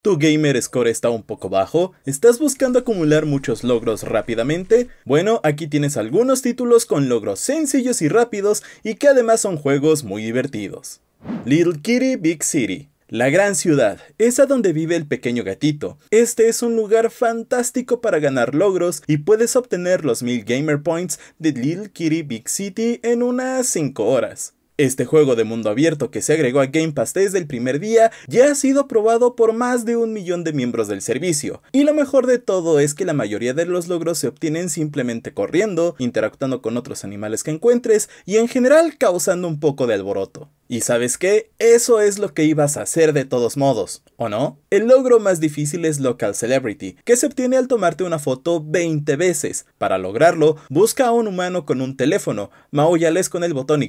¿Tu gamer score está un poco bajo? ¿Estás buscando acumular muchos logros rápidamente? Bueno, aquí tienes algunos títulos con logros sencillos y rápidos y que además son juegos muy divertidos. Little Kitty Big City la gran ciudad, es a donde vive el pequeño gatito. Este es un lugar fantástico para ganar logros y puedes obtener los 1000 Gamer Points de Little Kitty Big City en unas 5 horas. Este juego de mundo abierto que se agregó a Game Pass desde el primer día ya ha sido probado por más de un millón de miembros del servicio, y lo mejor de todo es que la mayoría de los logros se obtienen simplemente corriendo, interactuando con otros animales que encuentres y en general causando un poco de alboroto. Y sabes qué, eso es lo que ibas a hacer de todos modos, ¿o no? El logro más difícil es Local Celebrity, que se obtiene al tomarte una foto 20 veces. Para lograrlo, busca a un humano con un teléfono, maúllales con el botón Y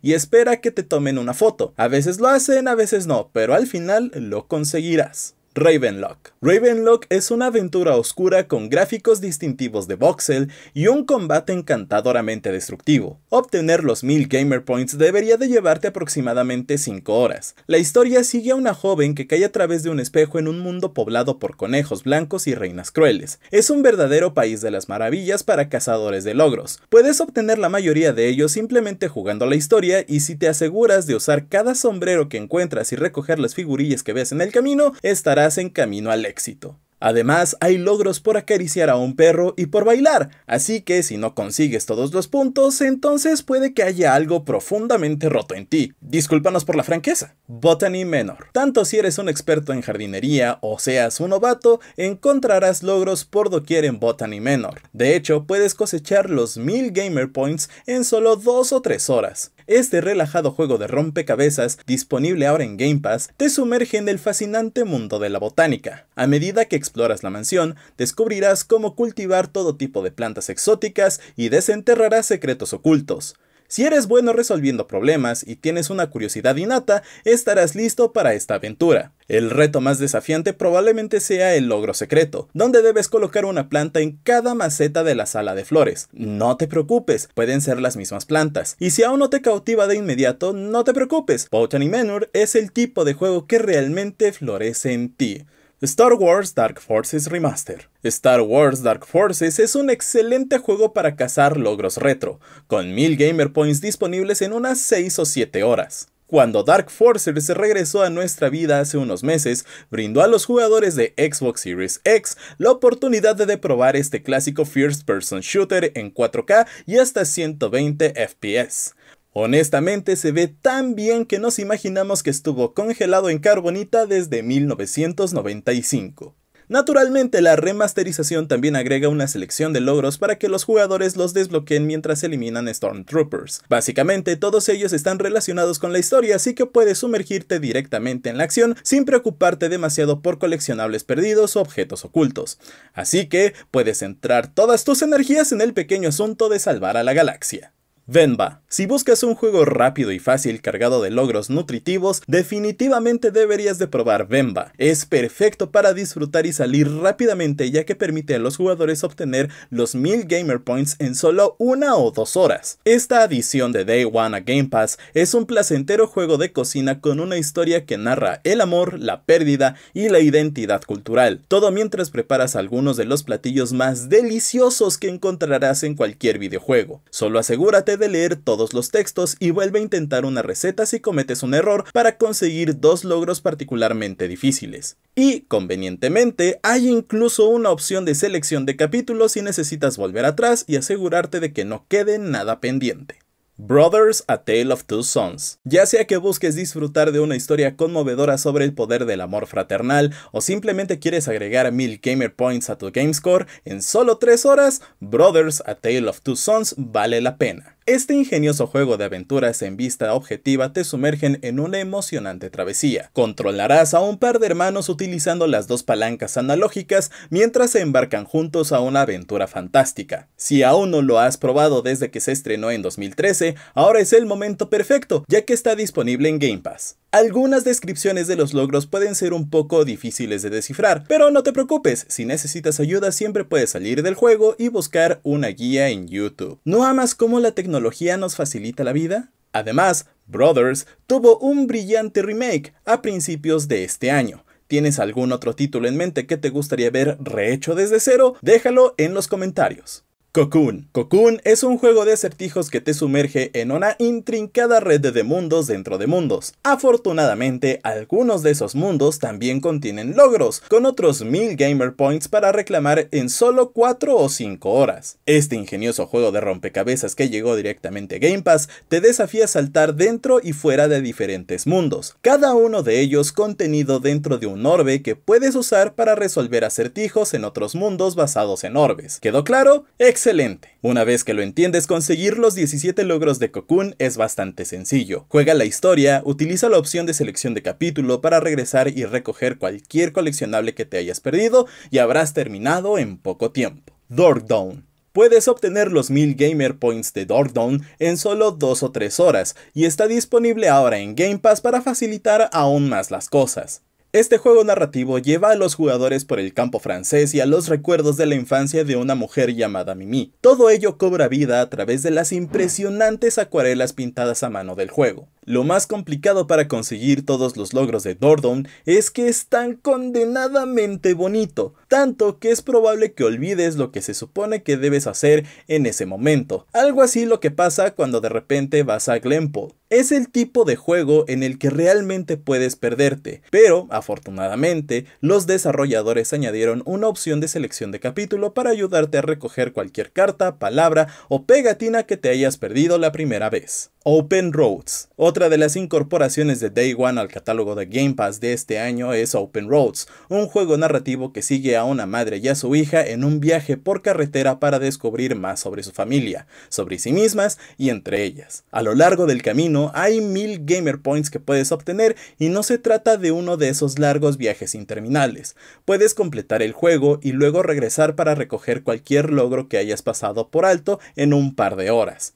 y espera que te tomen una foto. A veces lo hacen, a veces no, pero al final lo conseguirás. Ravenlock. Ravenlock es una aventura oscura con gráficos distintivos de voxel y un combate encantadoramente destructivo. Obtener los 1000 gamer points debería de llevarte aproximadamente 5 horas. La historia sigue a una joven que cae a través de un espejo en un mundo poblado por conejos blancos y reinas crueles. Es un verdadero país de las maravillas para cazadores de logros. Puedes obtener la mayoría de ellos simplemente jugando la historia y si te aseguras de usar cada sombrero que encuentras y recoger las figurillas que ves en el camino, estará en camino al éxito. Además, hay logros por acariciar a un perro y por bailar, así que si no consigues todos los puntos, entonces puede que haya algo profundamente roto en ti. Discúlpanos por la franqueza. Botany Menor. Tanto si eres un experto en jardinería o seas un novato, encontrarás logros por doquier en Botany Menor. De hecho, puedes cosechar los 1000 Gamer Points en solo dos o tres horas. Este relajado juego de rompecabezas, disponible ahora en Game Pass, te sumerge en el fascinante mundo de la botánica. A medida que exploras la mansión, descubrirás cómo cultivar todo tipo de plantas exóticas y desenterrarás secretos ocultos. Si eres bueno resolviendo problemas y tienes una curiosidad innata, estarás listo para esta aventura. El reto más desafiante probablemente sea el logro secreto, donde debes colocar una planta en cada maceta de la sala de flores. No te preocupes, pueden ser las mismas plantas. Y si aún no te cautiva de inmediato, no te preocupes, y Manor es el tipo de juego que realmente florece en ti. Star Wars Dark Forces Remaster. Star Wars Dark Forces es un excelente juego para cazar logros retro, con 1000 gamer points disponibles en unas 6 o 7 horas. Cuando Dark Forces regresó a nuestra vida hace unos meses, brindó a los jugadores de Xbox Series X la oportunidad de probar este clásico first-person shooter en 4K y hasta 120 FPS. Honestamente se ve tan bien que nos imaginamos que estuvo congelado en carbonita desde 1995. Naturalmente la remasterización también agrega una selección de logros para que los jugadores los desbloqueen mientras eliminan Stormtroopers. Básicamente todos ellos están relacionados con la historia así que puedes sumergirte directamente en la acción sin preocuparte demasiado por coleccionables perdidos o objetos ocultos. Así que puedes centrar todas tus energías en el pequeño asunto de salvar a la galaxia. Venba. Si buscas un juego rápido y fácil cargado de logros nutritivos, definitivamente deberías de probar Venba. Es perfecto para disfrutar y salir rápidamente ya que permite a los jugadores obtener los 1000 Gamer Points en solo una o dos horas. Esta adición de Day One a Game Pass es un placentero juego de cocina con una historia que narra el amor, la pérdida y la identidad cultural, todo mientras preparas algunos de los platillos más deliciosos que encontrarás en cualquier videojuego. Solo asegúrate de leer todos los textos y vuelve a intentar una receta si cometes un error para conseguir dos logros particularmente difíciles. Y, convenientemente, hay incluso una opción de selección de capítulos si necesitas volver atrás y asegurarte de que no quede nada pendiente. Brothers, A Tale of Two Sons. Ya sea que busques disfrutar de una historia conmovedora sobre el poder del amor fraternal o simplemente quieres agregar mil gamer points a tu game score en solo 3 horas, Brothers, A Tale of Two Sons vale la pena. Este ingenioso juego de aventuras en vista objetiva te sumergen en una emocionante travesía. Controlarás a un par de hermanos utilizando las dos palancas analógicas mientras se embarcan juntos a una aventura fantástica. Si aún no lo has probado desde que se estrenó en 2013, ahora es el momento perfecto, ya que está disponible en Game Pass. Algunas descripciones de los logros pueden ser un poco difíciles de descifrar, pero no te preocupes, si necesitas ayuda siempre puedes salir del juego y buscar una guía en YouTube. No amas cómo la tecnología tecnología nos facilita la vida? Además, Brothers tuvo un brillante remake a principios de este año. ¿Tienes algún otro título en mente que te gustaría ver rehecho desde cero? Déjalo en los comentarios. Cocoon. Cocoon es un juego de acertijos que te sumerge en una intrincada red de mundos dentro de mundos. Afortunadamente, algunos de esos mundos también contienen logros, con otros 1000 gamer points para reclamar en solo 4 o 5 horas. Este ingenioso juego de rompecabezas que llegó directamente a Game Pass te desafía a saltar dentro y fuera de diferentes mundos, cada uno de ellos contenido dentro de un orbe que puedes usar para resolver acertijos en otros mundos basados en orbes. ¿Quedó claro? excelente. Una vez que lo entiendes, conseguir los 17 logros de Cocoon es bastante sencillo. Juega la historia, utiliza la opción de selección de capítulo para regresar y recoger cualquier coleccionable que te hayas perdido y habrás terminado en poco tiempo. Dorkdown Puedes obtener los 1000 Gamer Points de Dorkdown en solo 2 o 3 horas y está disponible ahora en Game Pass para facilitar aún más las cosas. Este juego narrativo lleva a los jugadores por el campo francés y a los recuerdos de la infancia de una mujer llamada Mimi. Todo ello cobra vida a través de las impresionantes acuarelas pintadas a mano del juego. Lo más complicado para conseguir todos los logros de Dordon es que es tan condenadamente bonito, tanto que es probable que olvides lo que se supone que debes hacer en ese momento. Algo así lo que pasa cuando de repente vas a Glenpool. Es el tipo de juego en el que realmente puedes perderte, pero afortunadamente los desarrolladores añadieron una opción de selección de capítulo para ayudarte a recoger cualquier carta, palabra o pegatina que te hayas perdido la primera vez. Open Roads, otra de las incorporaciones de Day One al catálogo de Game Pass de este año es Open Roads, un juego narrativo que sigue a una madre y a su hija en un viaje por carretera para descubrir más sobre su familia, sobre sí mismas y entre ellas. A lo largo del camino hay mil gamer points que puedes obtener y no se trata de uno de esos largos viajes interminables. Puedes completar el juego y luego regresar para recoger cualquier logro que hayas pasado por alto en un par de horas.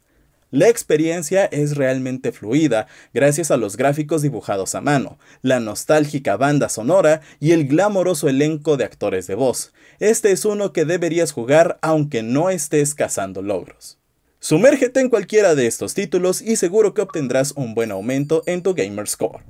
La experiencia es realmente fluida gracias a los gráficos dibujados a mano, la nostálgica banda sonora y el glamoroso elenco de actores de voz. Este es uno que deberías jugar aunque no estés cazando logros. Sumérgete en cualquiera de estos títulos y seguro que obtendrás un buen aumento en tu gamer score.